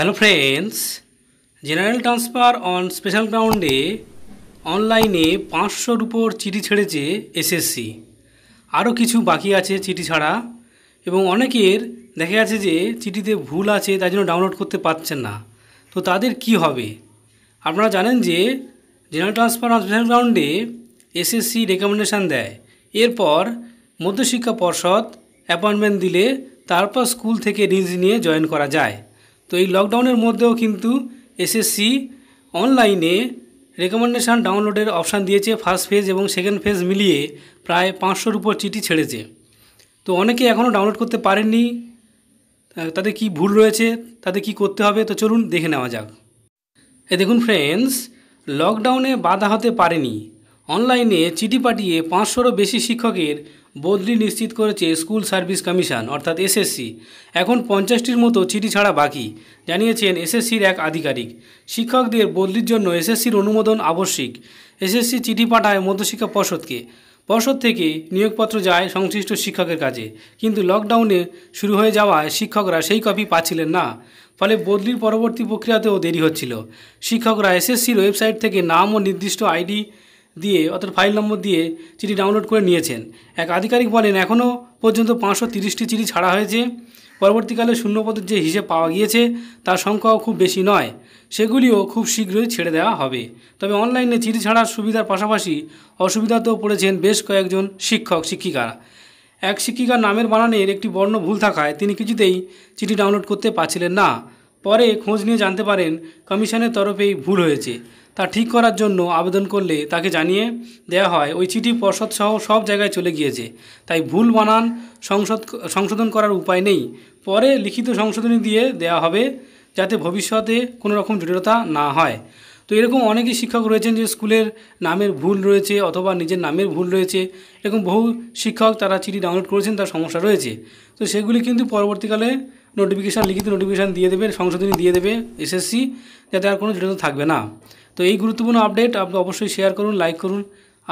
hello friends general transfer on special গ্রাউন্ডে অনলাইনে পাঁচশোর উপর চিঠি ছেড়েছে এসএসসি আরও কিছু বাকি আছে চিঠি ছাড়া এবং অনেকের দেখা যাচ্ছে যে চিঠিতে ভুল আছে তাই জন্য ডাউনলোড করতে পারছেন না তো তাদের কি হবে আপনারা জানেন যে জেনারেল ট্রান্সফার অন স্পেশাল গ্রাউন্ডে এসএসসি রেকমেন্ডেশান দেয় এরপর মধ্যশিক্ষা পর্ষদ অ্যাপয়েন্টমেন্ট দিলে তারপর স্কুল থেকে রিলস নিয়ে জয়েন করা যায় তো এই লকডাউনের মধ্যেও কিন্তু এসএসসি অনলাইনে রেকমেন্ডেশান ডাউনলোডের অপশান দিয়েছে ফার্স্ট ফেজ এবং সেকেন্ড ফেজ মিলিয়ে প্রায় পাঁচশোর উপর চিঠি ছেড়েছে তো অনেকে এখনও ডাউনলোড করতে পারেননি তাদের কি ভুল রয়েছে তাদের কি করতে হবে তো চলুন দেখে নেওয়া যাক এ দেখুন ফ্রেন্ডস লকডাউনে বাধা হতে পারেনি অনলাইনে চিঠি পাঠিয়ে পাঁচশোরও বেশি শিক্ষকের বদলি নিশ্চিত করেছে স্কুল সার্ভিস কমিশন অর্থাৎ এসএসসি এখন পঞ্চাশটির মতো চিঠি ছাড়া বাকি জানিয়েছেন এসএসসির এক আধিকারিক শিক্ষকদের বদলির জন্য এসএসসির অনুমোদন আবশ্যিক এসএসসি চিঠি পাঠায় মধ্যশিক্ষা পর্ষদকে পর্ষদ থেকে নিয়োগপত্র যায় সংশ্লিষ্ট শিক্ষকের কাছে কিন্তু লকডাউনে শুরু হয়ে যাওয়ায় শিক্ষকরা সেই কপি পাচ্ছিলেন না ফলে বদলির পরবর্তী প্রক্রিয়াতেও দেরি হচ্ছিল শিক্ষকরা এসএসসির ওয়েবসাইট থেকে নাম ও নির্দিষ্ট আইডি দিয়ে অর্থাৎ ফাইল নম্বর দিয়ে চিঠি ডাউনলোড করে নিয়েছেন এক আধিকারিক বলেন এখনও পর্যন্ত পাঁচশো তিরিশটি চিঠি ছাড়া হয়েছে পরবর্তীকালে শূন্যপদের যে হিসেব পাওয়া গিয়েছে তার সংখ্যাও খুব বেশি নয় সেগুলিও খুব শীঘ্রই ছেড়ে দেওয়া হবে তবে অনলাইনে চিঠি ছাড়ার সুবিধার পাশাপাশি অসুবিধাতেও পড়েছেন বেশ কয়েকজন শিক্ষক শিক্ষিকারা এক শিক্ষিকার নামের বানানের একটি বর্ণ ভুল থাকায় তিনি কিছুতেই চিঠি ডাউনলোড করতে পারছিলেন না পরে খোঁজ নিয়ে জানতে পারেন কমিশনের তরফেই ভুল হয়েছে তা ঠিক করার জন্য আবেদন করলে তাকে জানিয়ে দেয়া হয় ওই চিঠি পর্ষদসহ সব জায়গায় চলে গিয়েছে তাই ভুল বানান সংশোধ সংশোধন করার উপায় নেই পরে লিখিত সংশোধনী দিয়ে দেয়া হবে যাতে ভবিষ্যতে কোনো রকম জটিলতা না হয় তো এরকম অনেকেই শিক্ষক রয়েছেন যে স্কুলের নামের ভুল রয়েছে অথবা নিজের নামের ভুল রয়েছে এরকম বহু শিক্ষক তারা চিঠি ডাউনলোড করেছেন তার সমস্যা রয়েছে তো সেগুলি কিন্তু পরবর্তীকালে নোটিফিকেশান লিখিত নোটিফিকেশান দিয়ে দেবে সংশোধনী দিয়ে দেবে এসএসসি যাতে আর কোনো জটিলতা থাকবে না তো এই গুরুত্বপূর্ণ আপডেট আপনি অবশ্যই শেয়ার করুন লাইক করুন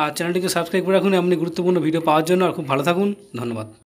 আর চ্যানেলটিকে সাবস্ক্রাইব করে রাখুন এমনি গুরুত্বপূর্ণ ভিডিও পাওয়ার জন্য আর খুব ভালো থাকুন ধন্যবাদ